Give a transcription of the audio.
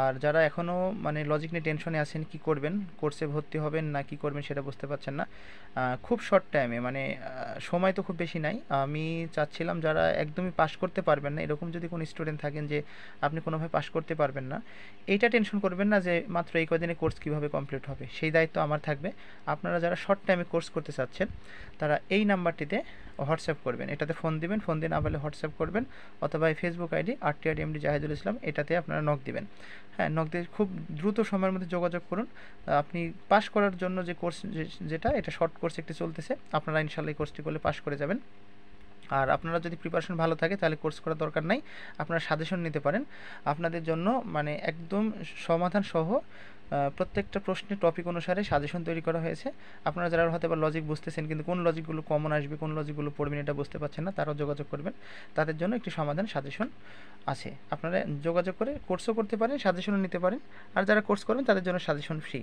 আর যারা এখনও মানে লজিক নিয়ে টেনশনে আছেন কি করবেন কোর্সে ভর্তি হবেন না কি করবেন সেটা বুঝতে পারছেন না খুব শর্ট টাইমে মানে সময় তো খুব বেশি নাই আমি চাচ্ছিলাম যারা একদমই পাস করতে পারবেন না এরকম যদি কোনো স্টুডেন্ট থাকেন যে আপনি কোনোভাবে পাস করতে পারবেন না এইটা টেনশন করবেন না যে মাত্র এই কদিনে কোর্স কিভাবে কমপ্লিট হবে সেই দায়িত্ব আমার থাকবে আপনারা যারা শর্ট টাইমে কোর্স করতে চাচ্ছেন তারা এই নাম্বারটিতে হোয়াটসঅ্যাপ করবেন এটাতে ফোন দিবেন ফোন দিয়ে না আবার হোয়াটসঅ্যাপ করবেন অথবা ফেসবুক আইডি আর টি আর এমডি জাহিদুল ইসলাম এটাতে আপনারা নক দিবেন হ্যাঁ নক দিয়ে খুব দ্রুত সময়ের মধ্যে যোগাযোগ করুন আপনি পাশ করার জন্য যে কোর্স যেটা এটা শর্ট কোর্স একটি চলতেছে আপনারা ইনশাল্লাহ এই কোর্সটি করলে পাশ করে যাবেন আর আপনারা যদি প্রিপারেশন ভালো থাকে তাহলে কোর্স করার দরকার নাই আপনারা সাজেশন নিতে পারেন আপনাদের জন্য মানে একদম সমাধান সহ প্রত্যেকটা প্রশ্নের টপিক অনুসারে সাজেশন তৈরি করা হয়েছে আপনারা যারা হয়তো বা লজিক বুঝতেছেন কিন্তু কোন লজিকগুলো কমন আসবে কোন লজিকগুলো পড়বেন এটা বুঝতে পারছেন না তারাও যোগাযোগ করবেন তাদের জন্য একটি সমাধান সাজেশন আছে আপনারা যোগাযোগ করে কোর্সও করতে পারেন সাজেশনও নিতে পারেন আর যারা কোর্স করবেন তাদের জন্য সাজেশন ফ্রি